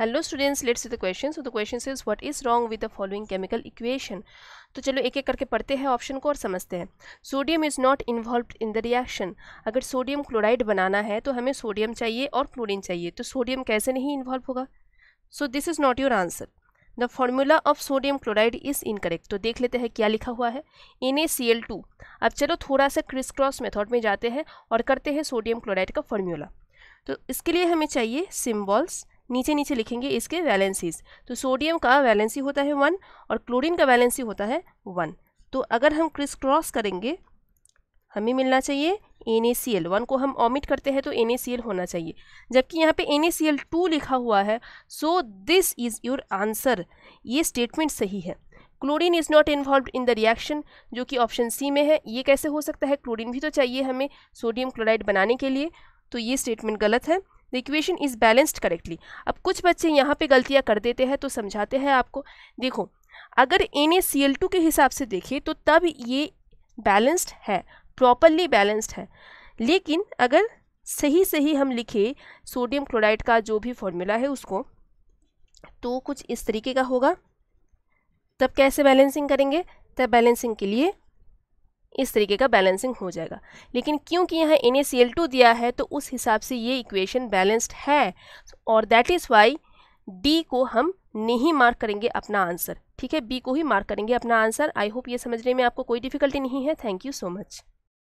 hello students let's the question so the question is what is wrong with the following chemical equation तो चलो एक एक करके पढ़ते हैं ऑप्शन को और समझते हैं sodium is not involve in the reaction अगर सोडियम क्लोराइड बनाना है तो हमें सोडियम चाहिए और क्लोरीन चाहिए तो सोडियम कैसे नहीं इन्वॉल्व होगा so this is not your answer the formula of sodium chloride is incorrect तो देख लेते हैं क्या लिखा हुआ है N A C L two अब चलो थोड़ा सा क्रिस क्रॉस मेथड में जाते हैं और करते हैं सोडियम क्लोराइड का फॉर्मूला तो इसके लिए हमें चाहिए सिम्बॉल्स नीचे नीचे लिखेंगे इसके वैलेंसीज तो सोडियम का वैलेंसी होता है वन और क्लोरीन का वैलेंसी होता है वन तो अगर हम क्रिस क्रॉस करेंगे हमें मिलना चाहिए N A C L one को हम ऑमिट करते हैं तो एन ए सी एल होना चाहिए जबकि यहाँ पे N A C L two लिखा हुआ है so this is your answer ये स्टेटमेंट सही है chlorine is not involve in the reaction जो कि ऑप्शन सी में है ये कैसे हो सकता है क्लोरीन भी तो चाहिए हमें सोडियम क्लोराइड बनाने के लिए तो ये स्टेटमेंट गलत है the equation is balanced correctly अब कुछ बच्चे यहाँ पे गलतियाँ कर देते हैं तो समझाते हैं आपको देखो अगर N A C L two के हिसाब से देखें तो तब ये बैलेंस्ड है प्रॉपरली बैलेंस्ड है लेकिन अगर सही सही हम लिखें सोडियम क्लोराइड का जो भी फॉर्मूला है उसको तो कुछ इस तरीके का होगा तब कैसे बैलेंसिंग करेंगे तब बैलेंसिंग के लिए इस तरीके का बैलेंसिंग हो जाएगा लेकिन क्योंकि यहाँ एन दिया है तो उस हिसाब से ये इक्वेशन बैलेंस्ड है और दैट इज़ वाई डी को हम नहीं मार्क करेंगे अपना आंसर ठीक है बी को ही मार्क करेंगे अपना आंसर आई होप ये समझने में आपको कोई डिफिकल्टी नहीं है थैंक यू सो मच